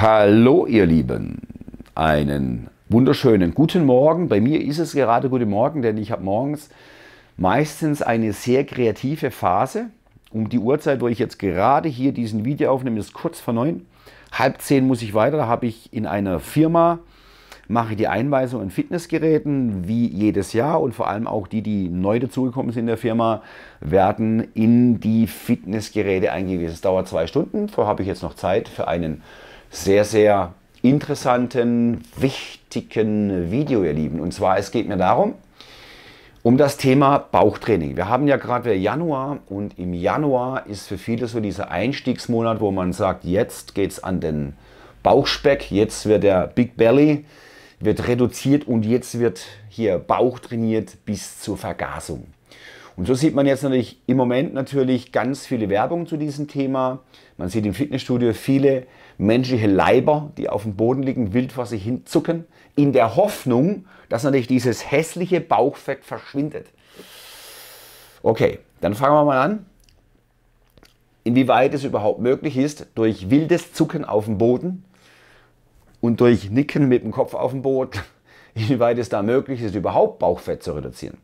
Hallo ihr Lieben, einen wunderschönen guten Morgen. Bei mir ist es gerade guten Morgen, denn ich habe morgens meistens eine sehr kreative Phase. Um die Uhrzeit, wo ich jetzt gerade hier diesen Video aufnehme, ist kurz vor neun. Halb zehn muss ich weiter, da habe ich in einer Firma, mache die Einweisung an Fitnessgeräten wie jedes Jahr und vor allem auch die, die neu dazugekommen sind in der Firma, werden in die Fitnessgeräte eingewiesen. Es dauert zwei Stunden, vorher habe ich jetzt noch Zeit für einen sehr, sehr interessanten, wichtigen Video, ihr Lieben. Und zwar, es geht mir darum, um das Thema Bauchtraining. Wir haben ja gerade Januar und im Januar ist für viele so dieser Einstiegsmonat, wo man sagt, jetzt geht es an den Bauchspeck, jetzt wird der Big Belly wird reduziert und jetzt wird hier Bauch trainiert bis zur Vergasung. Und so sieht man jetzt natürlich im Moment natürlich ganz viele Werbung zu diesem Thema. Man sieht im Fitnessstudio viele menschliche Leiber, die auf dem Boden liegen, wild vor sich hinzucken, in der Hoffnung, dass natürlich dieses hässliche Bauchfett verschwindet. Okay, dann fangen wir mal an. Inwieweit es überhaupt möglich ist, durch wildes Zucken auf dem Boden und durch Nicken mit dem Kopf auf dem Boden, inwieweit es da möglich ist, überhaupt Bauchfett zu reduzieren.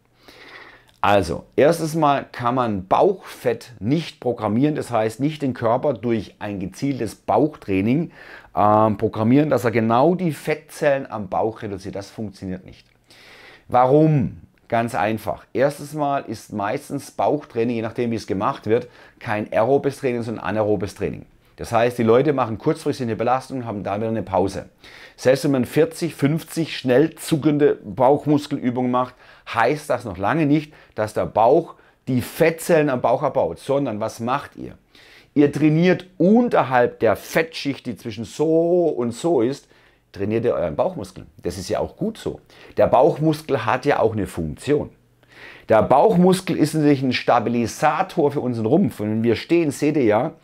Also, erstes Mal kann man Bauchfett nicht programmieren, das heißt nicht den Körper durch ein gezieltes Bauchtraining äh, programmieren, dass er genau die Fettzellen am Bauch reduziert. Das funktioniert nicht. Warum? Ganz einfach. Erstes Mal ist meistens Bauchtraining, je nachdem wie es gemacht wird, kein aerobes Training, sondern anaerobes Training. Das heißt, die Leute machen kurzfristig eine Belastung und haben dann wieder eine Pause. Selbst wenn man 40, 50 schnell zuckende Bauchmuskelübungen macht, heißt das noch lange nicht, dass der Bauch die Fettzellen am Bauch abbaut, sondern was macht ihr? Ihr trainiert unterhalb der Fettschicht, die zwischen so und so ist, trainiert ihr euren Bauchmuskel. Das ist ja auch gut so. Der Bauchmuskel hat ja auch eine Funktion. Der Bauchmuskel ist natürlich ein Stabilisator für unseren Rumpf. Und wenn wir stehen, seht ihr ja,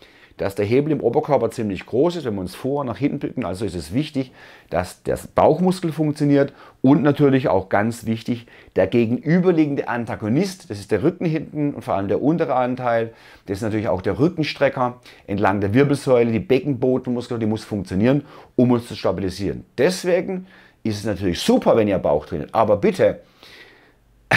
dass der Hebel im Oberkörper ziemlich groß ist, wenn wir uns vor und nach hinten bücken. Also ist es wichtig, dass der Bauchmuskel funktioniert und natürlich auch ganz wichtig, der gegenüberliegende Antagonist, das ist der Rücken hinten und vor allem der untere Anteil, das ist natürlich auch der Rückenstrecker entlang der Wirbelsäule, die Beckenbodenmuskulatur, die muss funktionieren, um uns zu stabilisieren. Deswegen ist es natürlich super, wenn ihr Bauch trainiert, aber bitte,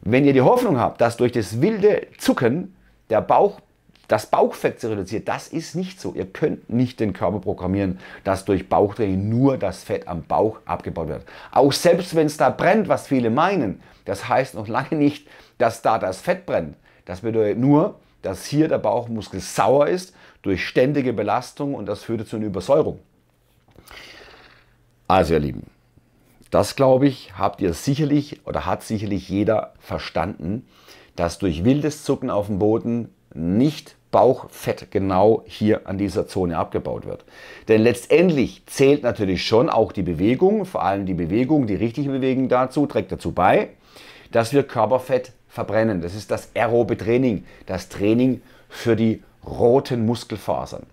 wenn ihr die Hoffnung habt, dass durch das wilde Zucken der Bauch das Bauchfett zu reduzieren, das ist nicht so. Ihr könnt nicht den Körper programmieren, dass durch Bauchtraining nur das Fett am Bauch abgebaut wird. Auch selbst wenn es da brennt, was viele meinen, das heißt noch lange nicht, dass da das Fett brennt. Das bedeutet nur, dass hier der Bauchmuskel sauer ist durch ständige Belastung und das führte zu einer Übersäuerung. Also ihr Lieben, das glaube ich, habt ihr sicherlich oder hat sicherlich jeder verstanden, dass durch wildes Zucken auf dem Boden nicht Bauchfett genau hier an dieser Zone abgebaut wird. Denn letztendlich zählt natürlich schon auch die Bewegung, vor allem die Bewegung, die richtige Bewegung dazu, trägt dazu bei, dass wir Körperfett verbrennen. Das ist das aerobe Training, das Training für die roten Muskelfasern.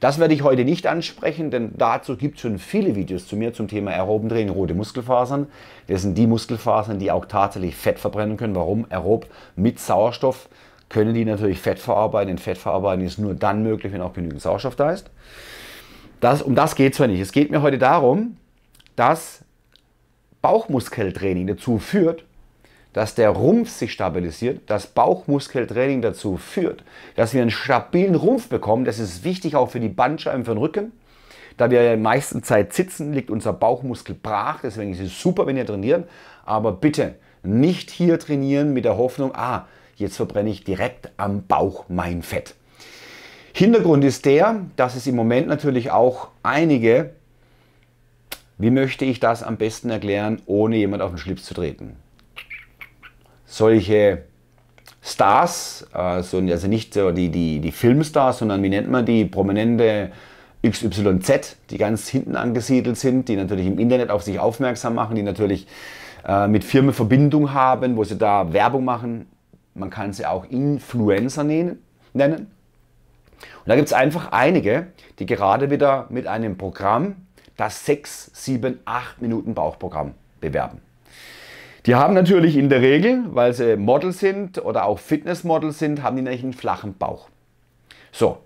Das werde ich heute nicht ansprechen, denn dazu gibt es schon viele Videos zu mir zum Thema aeroben Training, rote Muskelfasern. Das sind die Muskelfasern, die auch tatsächlich Fett verbrennen können. Warum? Aerob mit Sauerstoff können die natürlich Fett verarbeiten. Denn Fett verarbeiten ist nur dann möglich, wenn auch genügend Sauerstoff da ist. Das, um das geht es zwar nicht. Es geht mir heute darum, dass Bauchmuskeltraining dazu führt, dass der Rumpf sich stabilisiert, dass Bauchmuskeltraining dazu führt, dass wir einen stabilen Rumpf bekommen. Das ist wichtig auch für die Bandscheiben, für den Rücken. Da wir ja in meisten Zeit sitzen, liegt unser Bauchmuskel brach. Deswegen ist es super, wenn ihr trainiert. Aber bitte nicht hier trainieren mit der Hoffnung, ah, Jetzt verbrenne ich direkt am Bauch mein Fett. Hintergrund ist der, dass es im Moment natürlich auch einige, wie möchte ich das am besten erklären, ohne jemand auf den Schlips zu treten. Solche Stars, also, also nicht die, die, die Filmstars, sondern wie nennt man die, prominente XYZ, die ganz hinten angesiedelt sind, die natürlich im Internet auf sich aufmerksam machen, die natürlich äh, mit Firmen Verbindung haben, wo sie da Werbung machen, man kann sie auch Influencer nennen. Und da gibt es einfach einige, die gerade wieder mit einem Programm, das 6, 7, 8 Minuten Bauchprogramm bewerben. Die haben natürlich in der Regel, weil sie Model sind oder auch Fitnessmodel sind, haben die natürlich einen flachen Bauch. So,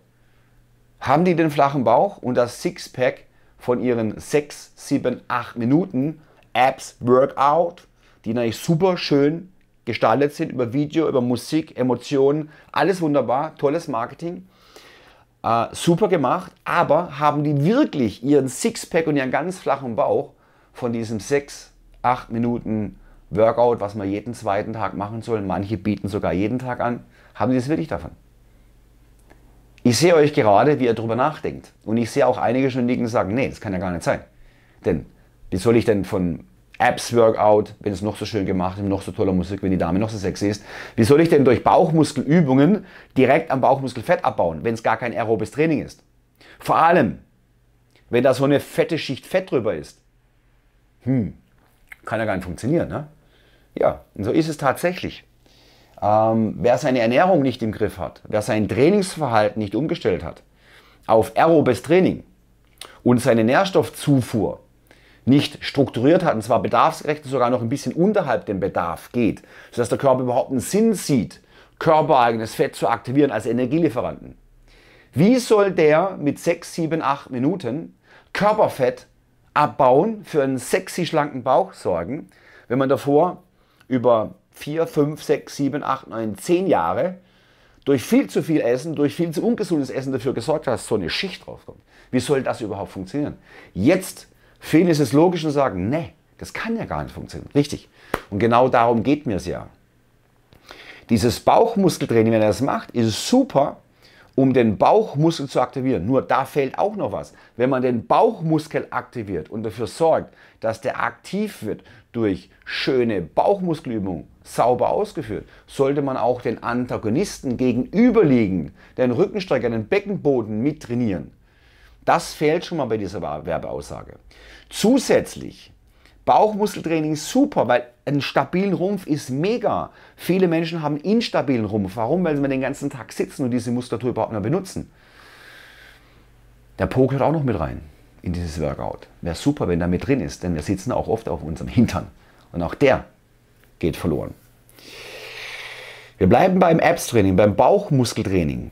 haben die den flachen Bauch und das Sixpack von ihren 6, 7, 8 Minuten Apps Workout, die natürlich super schön gestaltet sind, über Video, über Musik, Emotionen, alles wunderbar, tolles Marketing, äh, super gemacht, aber haben die wirklich ihren Sixpack und ihren ganz flachen Bauch von diesem 6, 8 Minuten Workout, was man jeden zweiten Tag machen soll, manche bieten sogar jeden Tag an, haben die das wirklich davon? Ich sehe euch gerade, wie ihr darüber nachdenkt. Und ich sehe auch einige schon liegen und sagen, nee, das kann ja gar nicht sein. Denn wie soll ich denn von Abs-Workout, wenn es noch so schön gemacht ist, noch so toller Musik, wenn die Dame noch so sexy ist. Wie soll ich denn durch Bauchmuskelübungen direkt am Bauchmuskel Fett abbauen, wenn es gar kein aerobes Training ist? Vor allem, wenn da so eine fette Schicht Fett drüber ist. Hm, kann ja gar nicht funktionieren, ne? Ja, und so ist es tatsächlich. Ähm, wer seine Ernährung nicht im Griff hat, wer sein Trainingsverhalten nicht umgestellt hat, auf aerobes Training und seine Nährstoffzufuhr nicht strukturiert hat, und zwar bedarfsgerecht, sogar noch ein bisschen unterhalb dem Bedarf geht, sodass der Körper überhaupt einen Sinn sieht, körpereigenes Fett zu aktivieren als Energielieferanten. Wie soll der mit 6, 7, 8 Minuten Körperfett abbauen, für einen sexy schlanken Bauch sorgen, wenn man davor über 4, 5, 6, 7, 8, 9, 10 Jahre durch viel zu viel Essen, durch viel zu ungesundes Essen dafür gesorgt hat, dass so eine Schicht draufkommt. Wie soll das überhaupt funktionieren? Jetzt Vielen ist es logisch und sagen, nee, das kann ja gar nicht funktionieren. Richtig. Und genau darum geht mir es ja. Dieses Bauchmuskeltraining, wenn er das macht, ist super, um den Bauchmuskel zu aktivieren. Nur da fehlt auch noch was. Wenn man den Bauchmuskel aktiviert und dafür sorgt, dass der aktiv wird durch schöne Bauchmuskelübungen, sauber ausgeführt, sollte man auch den Antagonisten gegenüberliegen, den Rückenstrecker, den Beckenboden mittrainieren. Das fehlt schon mal bei dieser Werbeaussage. Zusätzlich Bauchmuskeltraining ist super, weil ein stabilen Rumpf ist mega. Viele Menschen haben instabilen Rumpf. Warum? Weil sie den ganzen Tag sitzen und diese Muskulatur überhaupt nicht benutzen. Der Po gehört auch noch mit rein in dieses Workout. Wäre super, wenn der mit drin ist, denn wir sitzen auch oft auf unserem Hintern. Und auch der geht verloren. Wir bleiben beim Abs-Training, beim Bauchmuskeltraining.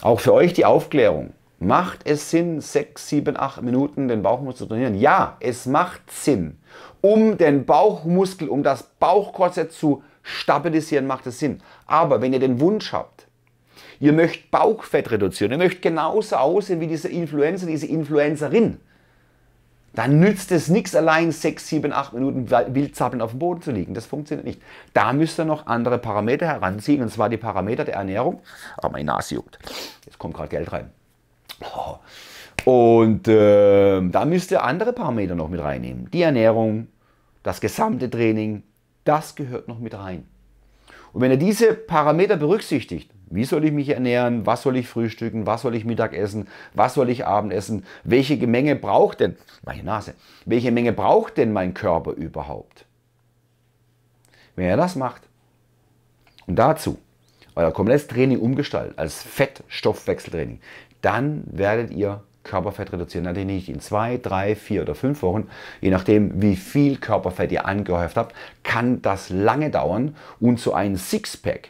Auch für euch die Aufklärung. Macht es Sinn, sechs, sieben, acht Minuten den Bauchmuskel zu trainieren? Ja, es macht Sinn. Um den Bauchmuskel, um das Bauchkorsett zu stabilisieren, macht es Sinn. Aber wenn ihr den Wunsch habt, ihr möchtet Bauchfett reduzieren, ihr möchtet genauso aussehen wie diese Influencer, diese Influencerin, dann nützt es nichts allein, sechs, sieben, acht Minuten wildzappeln auf dem Boden zu liegen. Das funktioniert nicht. Da müsst ihr noch andere Parameter heranziehen, und zwar die Parameter der Ernährung. Aber ah, meine Nase juckt. Jetzt kommt gerade Geld rein. Oh. Und äh, da müsst ihr andere Parameter noch mit reinnehmen. Die Ernährung, das gesamte Training, das gehört noch mit rein. Und wenn ihr diese Parameter berücksichtigt, wie soll ich mich ernähren, was soll ich frühstücken, was soll ich Mittag essen, was soll ich Abend essen, welche Menge braucht denn, meine Nase, welche Menge braucht denn mein Körper überhaupt? Wenn er das macht. Und dazu euer komplettes Training umgestaltet als Fettstoffwechseltraining, dann werdet ihr Körperfett reduzieren. Natürlich nicht in zwei, drei, vier oder fünf Wochen, je nachdem, wie viel Körperfett ihr angehäuft habt, kann das lange dauern und so ein Sixpack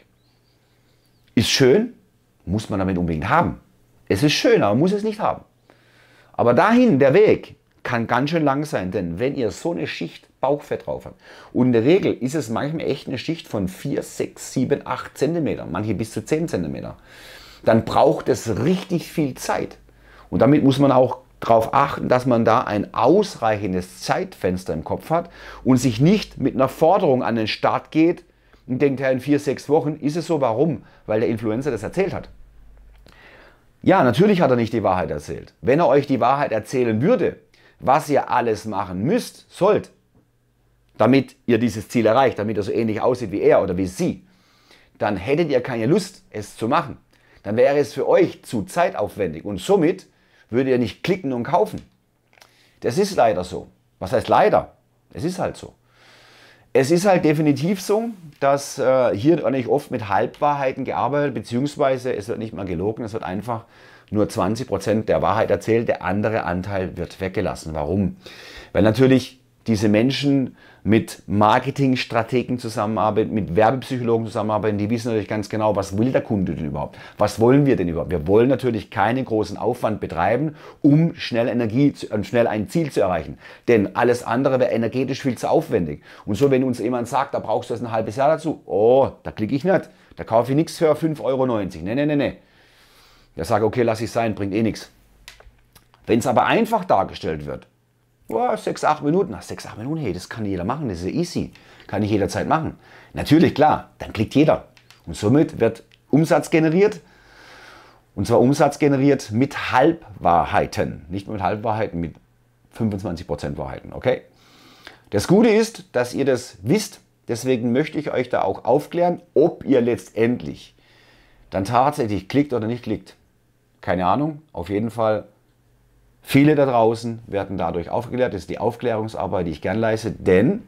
ist schön, muss man damit unbedingt haben. Es ist schön, aber muss es nicht haben. Aber dahin, der Weg, kann ganz schön lang sein, denn wenn ihr so eine Schicht Bauchfett drauf hat. Und in der Regel ist es manchmal echt eine Schicht von 4, 6, 7, 8 cm, manche bis zu 10 cm. Dann braucht es richtig viel Zeit. Und damit muss man auch darauf achten, dass man da ein ausreichendes Zeitfenster im Kopf hat und sich nicht mit einer Forderung an den Start geht und denkt, ja, in vier, sechs Wochen ist es so, warum? Weil der Influencer das erzählt hat. Ja, natürlich hat er nicht die Wahrheit erzählt. Wenn er euch die Wahrheit erzählen würde, was ihr alles machen müsst, sollt, damit ihr dieses Ziel erreicht, damit ihr so ähnlich aussieht wie er oder wie sie, dann hättet ihr keine Lust, es zu machen. Dann wäre es für euch zu zeitaufwendig und somit würdet ihr nicht klicken und kaufen. Das ist leider so. Was heißt leider? Es ist halt so. Es ist halt definitiv so, dass äh, hier eigentlich oft mit Halbwahrheiten gearbeitet, beziehungsweise es wird nicht mal gelogen, es wird einfach nur 20% Prozent der Wahrheit erzählt, der andere Anteil wird weggelassen. Warum? Weil natürlich diese Menschen mit Marketingstrategen zusammenarbeiten, mit Werbepsychologen zusammenarbeiten, die wissen natürlich ganz genau, was will der Kunde denn überhaupt? Was wollen wir denn überhaupt? Wir wollen natürlich keinen großen Aufwand betreiben, um schnell Energie, äh, schnell ein Ziel zu erreichen. Denn alles andere wäre energetisch viel zu aufwendig. Und so, wenn uns jemand sagt, da brauchst du erst ein halbes Jahr dazu, oh, da klicke ich nicht, da kaufe ich nichts für 5,90 Euro. Nee, nee, nee, nee. Ja, sage, okay, lass ich sein, bringt eh nichts. Wenn es aber einfach dargestellt wird, Boah, sechs, acht Minuten. Ach, sechs, acht Minuten, hey, das kann jeder machen, das ist easy. Kann ich jederzeit machen. Natürlich, klar, dann klickt jeder. Und somit wird Umsatz generiert. Und zwar Umsatz generiert mit Halbwahrheiten. Nicht mit Halbwahrheiten, mit 25% Wahrheiten, okay? Das Gute ist, dass ihr das wisst. Deswegen möchte ich euch da auch aufklären, ob ihr letztendlich dann tatsächlich klickt oder nicht klickt. Keine Ahnung. Auf jeden Fall Viele da draußen werden dadurch aufgeklärt. Das ist die Aufklärungsarbeit, die ich gern leiste, denn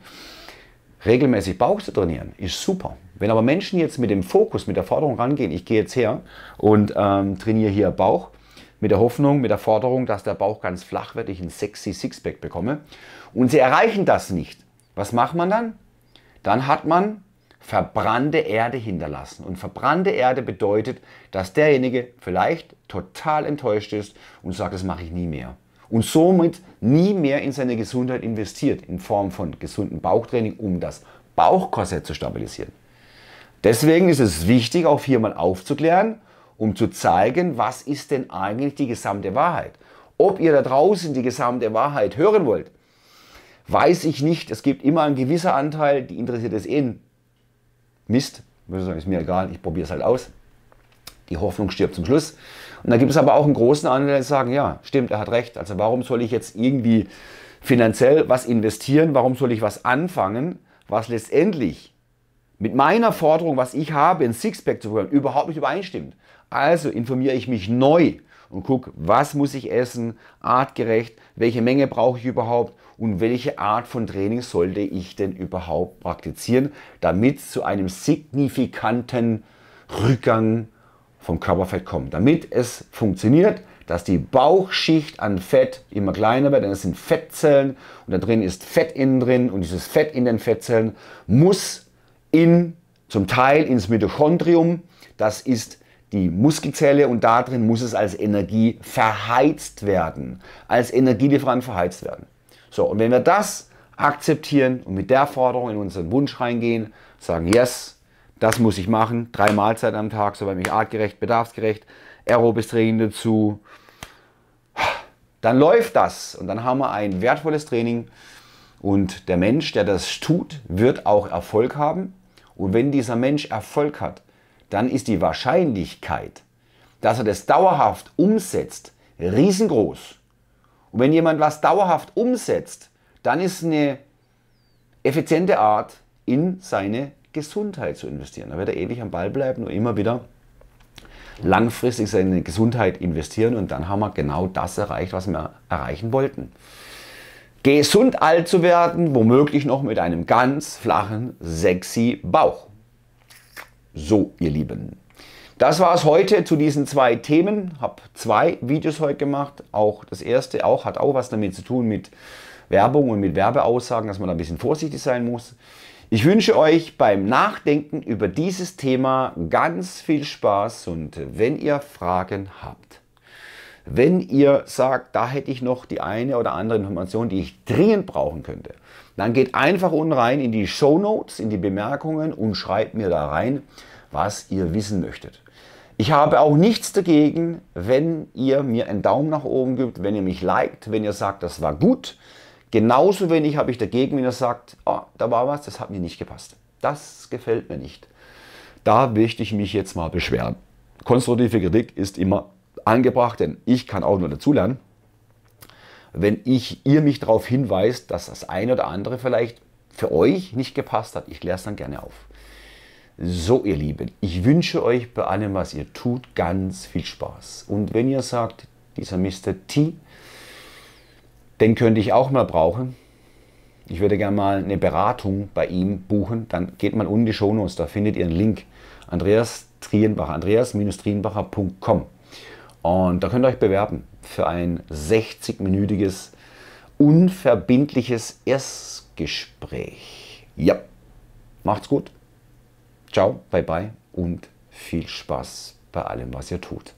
regelmäßig Bauch zu trainieren ist super. Wenn aber Menschen jetzt mit dem Fokus, mit der Forderung rangehen, ich gehe jetzt her und ähm, trainiere hier Bauch, mit der Hoffnung, mit der Forderung, dass der Bauch ganz flach wird, ich ein sexy Sixpack bekomme, und sie erreichen das nicht, was macht man dann? Dann hat man verbrannte Erde hinterlassen. Und verbrannte Erde bedeutet, dass derjenige vielleicht total enttäuscht ist und sagt, das mache ich nie mehr. Und somit nie mehr in seine Gesundheit investiert, in Form von gesundem Bauchtraining, um das Bauchkorsett zu stabilisieren. Deswegen ist es wichtig, auch hier mal aufzuklären, um zu zeigen, was ist denn eigentlich die gesamte Wahrheit. Ob ihr da draußen die gesamte Wahrheit hören wollt, weiß ich nicht. Es gibt immer einen gewissen Anteil, die interessiert es eh Mist, ist mir egal, ich probiere es halt aus. Die Hoffnung stirbt zum Schluss. Und da gibt es aber auch einen großen Anteil, die sagen, ja, stimmt, er hat recht. Also warum soll ich jetzt irgendwie finanziell was investieren? Warum soll ich was anfangen, was letztendlich mit meiner Forderung, was ich habe, ein Sixpack zu bekommen, überhaupt nicht übereinstimmt? Also informiere ich mich neu und guck, was muss ich essen, artgerecht, welche Menge brauche ich überhaupt und welche Art von Training sollte ich denn überhaupt praktizieren, damit es zu einem signifikanten Rückgang vom Körperfett kommt. Damit es funktioniert, dass die Bauchschicht an Fett immer kleiner wird, denn es sind Fettzellen und da drin ist Fett innen drin und dieses Fett in den Fettzellen muss in, zum Teil ins Mitochondrium, das ist die Muskelzelle und darin muss es als Energie verheizt werden, als Energielieferant verheizt werden. So, und wenn wir das akzeptieren und mit der Forderung in unseren Wunsch reingehen, sagen, yes, das muss ich machen, drei Mahlzeiten am Tag, soweit mich artgerecht, bedarfsgerecht, aerobes Training dazu, dann läuft das und dann haben wir ein wertvolles Training und der Mensch, der das tut, wird auch Erfolg haben und wenn dieser Mensch Erfolg hat, dann ist die Wahrscheinlichkeit, dass er das dauerhaft umsetzt, riesengroß. Und wenn jemand was dauerhaft umsetzt, dann ist eine effiziente Art, in seine Gesundheit zu investieren. Da wird er ewig am Ball bleiben und immer wieder langfristig seine Gesundheit investieren und dann haben wir genau das erreicht, was wir erreichen wollten. Gesund alt zu werden, womöglich noch mit einem ganz flachen, sexy Bauch. So, ihr Lieben. Das war es heute zu diesen zwei Themen. Habe zwei Videos heute gemacht. Auch das erste auch, hat auch was damit zu tun mit Werbung und mit Werbeaussagen, dass man da ein bisschen vorsichtig sein muss. Ich wünsche euch beim Nachdenken über dieses Thema ganz viel Spaß und wenn ihr Fragen habt, wenn ihr sagt, da hätte ich noch die eine oder andere Information, die ich dringend brauchen könnte, dann geht einfach unten rein in die Show Notes, in die Bemerkungen und schreibt mir da rein, was ihr wissen möchtet. Ich habe auch nichts dagegen, wenn ihr mir einen Daumen nach oben gibt, wenn ihr mich liked, wenn ihr sagt, das war gut. Genauso wenig habe ich dagegen, wenn ihr sagt, oh, da war was, das hat mir nicht gepasst. Das gefällt mir nicht. Da möchte ich mich jetzt mal beschweren. Konstruktive Kritik ist immer angebracht, denn ich kann auch nur dazulernen wenn ich, ihr mich darauf hinweist, dass das eine oder andere vielleicht für euch nicht gepasst hat. Ich kläre es dann gerne auf. So, ihr Lieben, ich wünsche euch bei allem, was ihr tut, ganz viel Spaß. Und wenn ihr sagt, dieser Mr. T, den könnte ich auch mal brauchen, ich würde gerne mal eine Beratung bei ihm buchen, dann geht mal unten in die Shownotes, da findet ihr einen Link. Andreas Trienbacher, andreas-trienbacher.com. Und da könnt ihr euch bewerben für ein 60-minütiges, unverbindliches Erstgespräch. Ja, macht's gut. Ciao, bye bye und viel Spaß bei allem, was ihr tut.